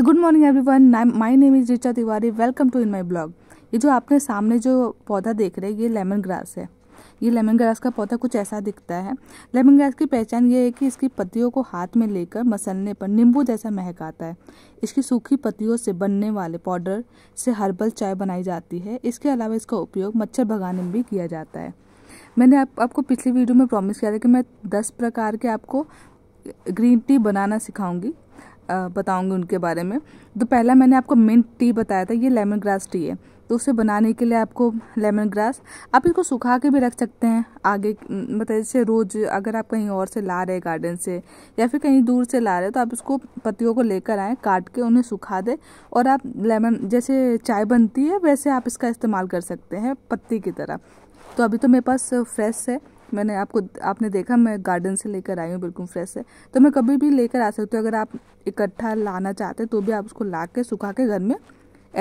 good morning everyone my name is Richa Tiwari welcome to in my blog ये जो आपने सामने जो पौधा देख रहे हैं ये लेमन ग्रास है ये लेमन ग्रास का पौधा कुछ ऐसा दिखता है लेमन ग्रास की पहचान ये है कि इसकी पत्तियों को हाथ में लेकर मसलने पर नींबू जैसा महक आता है इसकी सूखी पत्तियों से बनने वाले पाउडर से हर्बल चाय बनाई जाती है इसके अलावा इसका उपयोग मच्छर भगाने में भी किया जाता है मैंने आप, आपको पिछली वीडियो में प्रॉमिस किया था कि मैं दस प्रकार के आपको ग्रीन टी बनाना सिखाऊंगी बताऊंगी उनके बारे में तो पहला मैंने आपको मिंट टी बताया था ये लेमन ग्रास टी है तो उसे बनाने के लिए आपको लेमन ग्रास आप इसको सुखा के भी रख सकते हैं आगे मतलब जैसे रोज़ अगर आप कहीं और से ला रहे गार्डन से या फिर कहीं दूर से ला रहे हैं तो आप इसको पत्तियों को लेकर आएँ काट के उन्हें सुखा दें और आप लेमन जैसे चाय बनती है वैसे आप इसका इस्तेमाल कर सकते हैं पत्ती की तरह तो अभी तो मेरे पास फ्रेश है मैंने आपको आपने देखा मैं गार्डन से लेकर आई हूँ बिल्कुल फ्रेश है तो मैं कभी भी लेकर आ सकती हूँ अगर आप इकट्ठा लाना चाहते हैं तो भी आप उसको ला के सुखा के घर में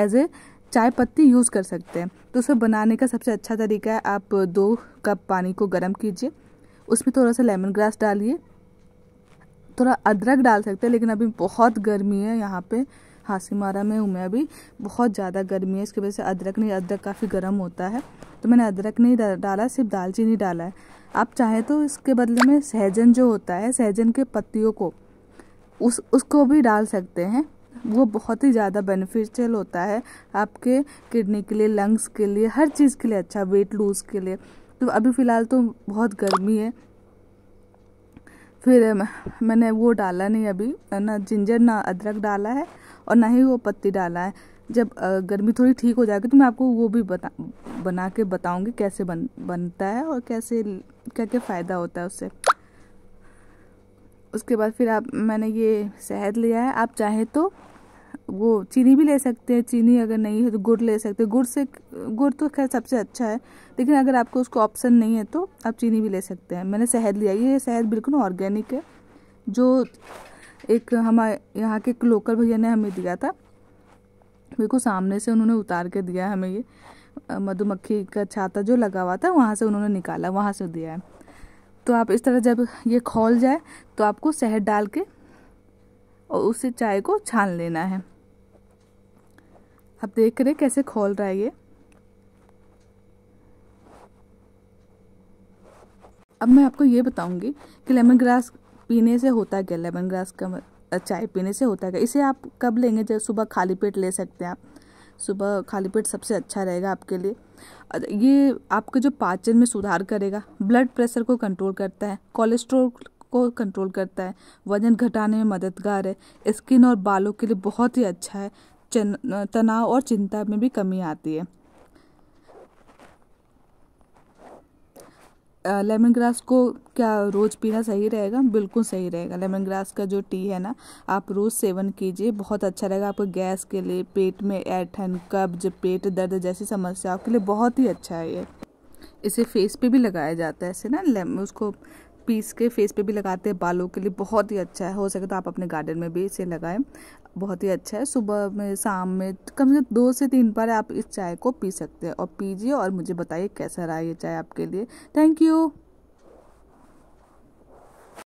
एज ए चाय पत्ती यूज़ कर सकते हैं तो उसे बनाने का सबसे अच्छा तरीका है आप दो कप पानी को गर्म कीजिए उसमें थोड़ा सा लेमन ग्रास डालिए थोड़ा अदरक डाल सकते हैं लेकिन अभी बहुत गर्मी है यहाँ हाँसी मारा में हूँ मैं अभी बहुत ज़्यादा गर्मी है इसकी वजह से अदरक नहीं अदरक काफ़ी गर्म होता है तो मैंने अदरक नहीं डाला सिर्फ दालचीनी डाला है आप चाहें तो इसके बदले में सहजन जो होता है सहजन के पत्तियों को उस उसको भी डाल सकते हैं वो बहुत ही ज़्यादा बेनिफिशियल होता है आपके किडनी के लिए लंग्स के लिए हर चीज़ के लिए अच्छा वेट लूज़ के लिए तो अभी फ़िलहाल तो बहुत गर्मी है फिर मैंने वो डाला नहीं अभी ना जिंजर ना अदरक डाला है और ना ही वो पत्ती डाला है जब गर्मी थोड़ी ठीक हो जाएगी तो मैं आपको वो भी बता बना के बताऊँगी कैसे बन बनता है और कैसे क्या क्या फ़ायदा होता है उससे उसके बाद फिर आप मैंने ये शहद लिया है आप चाहे तो वो चीनी भी ले सकते हैं चीनी अगर नहीं है तो गुड़ ले सकते हैं गुड़ से गुड़ तो खैर सबसे अच्छा है लेकिन अगर आपको उसको ऑप्शन नहीं है तो आप चीनी भी ले सकते हैं मैंने शहद लिया ये शहद बिल्कुल ऑर्गेनिक है जो एक हमारे यहाँ के एक लोकल भैया ने हमें दिया था बिल्कुल सामने से उन्होंने उतार के दिया है हमें ये मधुमक्खी का छाता जो लगा हुआ था वहाँ से उन्होंने निकाला वहाँ से दिया है तो आप इस तरह जब ये खोल जाए तो आपको शहद डाल के और उसे चाय को छान लेना है आप देख रहे कैसे खोल रहा है ये अब मैं आपको ये बताऊंगी कि लेमन ग्रास पीने से होता क्या लेमन ग्रास का चाय पीने से होता है इसे आप कब लेंगे जब सुबह खाली पेट ले सकते हैं आप सुबह खाली पेट सबसे अच्छा रहेगा आपके लिए ये आपके जो पाचन में सुधार करेगा ब्लड प्रेशर को कंट्रोल करता है कोलेस्ट्रोल को कंट्रोल करता है वजन घटाने में मददगार है स्किन और बालों के लिए बहुत ही अच्छा है तनाव और चिंता में भी कमी आती है लेमन ग्रास को क्या रोज़ पीना सही रहेगा बिल्कुल सही रहेगा लेमन ग्रास का जो टी है ना आप रोज़ सेवन कीजिए बहुत अच्छा रहेगा आपको गैस के लिए पेट में ऐठन कब्ज पेट दर्द जैसी समस्याओं के लिए बहुत ही अच्छा है ये इसे फेस पे भी लगाया जाता है ऐसे ना लेमन उसको पीस के फेस पे भी लगाते हैं बालों के लिए बहुत ही अच्छा है हो सके तो आप अपने गार्डन में भी इसे लगाएं बहुत ही अच्छा है सुबह में शाम में कम से कम दो से तीन बार आप इस चाय को पी सकते हैं और पीजिए और मुझे बताइए कैसा रहा ये चाय आपके लिए थैंक यू